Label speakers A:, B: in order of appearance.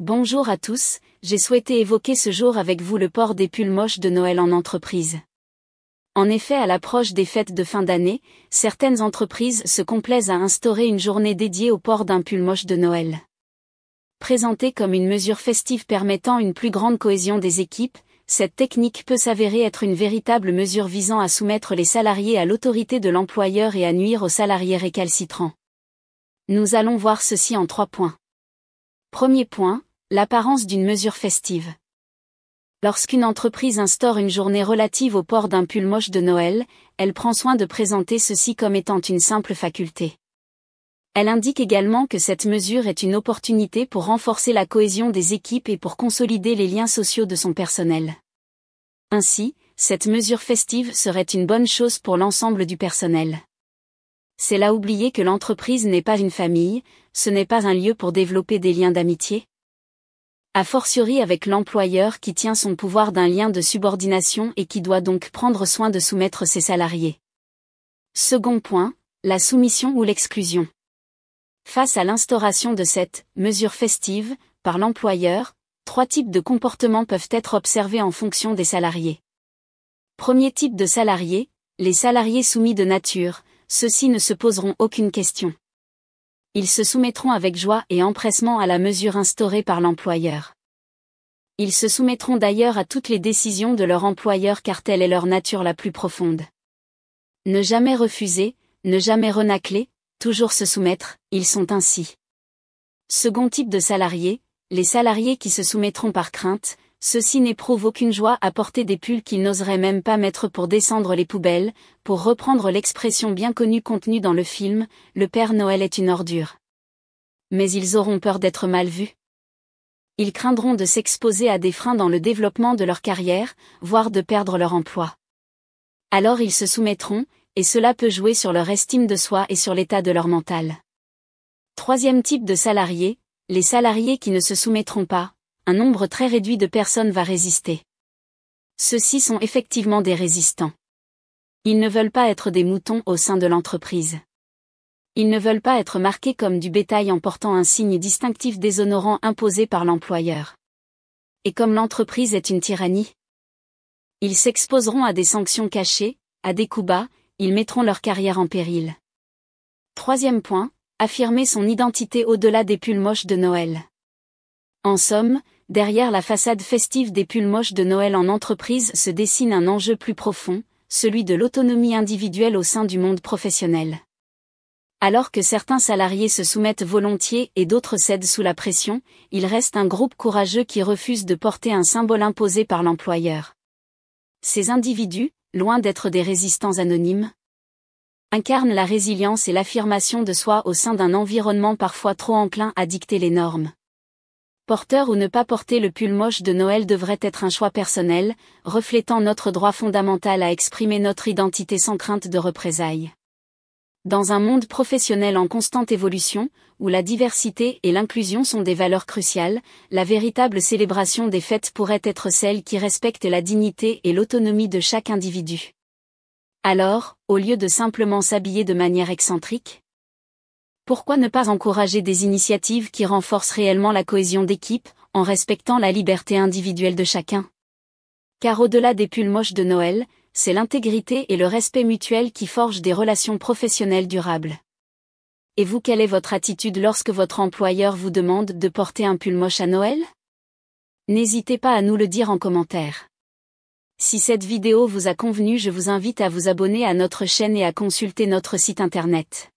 A: Bonjour à tous, j'ai souhaité évoquer ce jour avec vous le port des pulls moches de Noël en entreprise. En effet, à l'approche des fêtes de fin d'année, certaines entreprises se complaisent à instaurer une journée dédiée au port d'un pull moche de Noël. Présentée comme une mesure festive permettant une plus grande cohésion des équipes, cette technique peut s'avérer être une véritable mesure visant à soumettre les salariés à l'autorité de l'employeur et à nuire aux salariés récalcitrants. Nous allons voir ceci en trois points. Premier point, l'apparence d'une mesure festive. Lorsqu'une entreprise instaure une journée relative au port d'un pull moche de Noël, elle prend soin de présenter ceci comme étant une simple faculté. Elle indique également que cette mesure est une opportunité pour renforcer la cohésion des équipes et pour consolider les liens sociaux de son personnel. Ainsi, cette mesure festive serait une bonne chose pour l'ensemble du personnel. C'est là oublier que l'entreprise n'est pas une famille, ce n'est pas un lieu pour développer des liens d'amitié, a fortiori avec l'employeur qui tient son pouvoir d'un lien de subordination et qui doit donc prendre soin de soumettre ses salariés. Second point, la soumission ou l'exclusion. Face à l'instauration de cette mesure festive par l'employeur, trois types de comportements peuvent être observés en fonction des salariés. Premier type de salariés, les salariés soumis de nature, ceux-ci ne se poseront aucune question ils se soumettront avec joie et empressement à la mesure instaurée par l'employeur. Ils se soumettront d'ailleurs à toutes les décisions de leur employeur car telle est leur nature la plus profonde. Ne jamais refuser, ne jamais renacler, toujours se soumettre, ils sont ainsi. Second type de salariés, les salariés qui se soumettront par crainte, ceux-ci n'éprouvent aucune joie à porter des pulls qu'ils n'oseraient même pas mettre pour descendre les poubelles, pour reprendre l'expression bien connue contenue dans le film, le Père Noël est une ordure. Mais ils auront peur d'être mal vus. Ils craindront de s'exposer à des freins dans le développement de leur carrière, voire de perdre leur emploi. Alors ils se soumettront, et cela peut jouer sur leur estime de soi et sur l'état de leur mental. Troisième type de salariés, les salariés qui ne se soumettront pas, un nombre très réduit de personnes va résister. Ceux-ci sont effectivement des résistants. Ils ne veulent pas être des moutons au sein de l'entreprise. Ils ne veulent pas être marqués comme du bétail en portant un signe distinctif déshonorant imposé par l'employeur. Et comme l'entreprise est une tyrannie, ils s'exposeront à des sanctions cachées, à des coups bas, ils mettront leur carrière en péril. Troisième point, affirmer son identité au-delà des pulls moches de Noël. En somme, derrière la façade festive des pulls moches de Noël en entreprise se dessine un enjeu plus profond, celui de l'autonomie individuelle au sein du monde professionnel. Alors que certains salariés se soumettent volontiers et d'autres cèdent sous la pression, il reste un groupe courageux qui refuse de porter un symbole imposé par l'employeur. Ces individus, loin d'être des résistants anonymes, incarnent la résilience et l'affirmation de soi au sein d'un environnement parfois trop enclin à dicter les normes. Porter ou ne pas porter le pull moche de Noël devrait être un choix personnel, reflétant notre droit fondamental à exprimer notre identité sans crainte de représailles. Dans un monde professionnel en constante évolution, où la diversité et l'inclusion sont des valeurs cruciales, la véritable célébration des fêtes pourrait être celle qui respecte la dignité et l'autonomie de chaque individu. Alors, au lieu de simplement s'habiller de manière excentrique, pourquoi ne pas encourager des initiatives qui renforcent réellement la cohésion d'équipe, en respectant la liberté individuelle de chacun Car au-delà des pulls moches de Noël, c'est l'intégrité et le respect mutuel qui forgent des relations professionnelles durables. Et vous, quelle est votre attitude lorsque votre employeur vous demande de porter un pull moche à Noël N'hésitez pas à nous le dire en commentaire. Si cette vidéo vous a convenu, je vous invite à vous abonner à notre chaîne et à consulter notre site internet.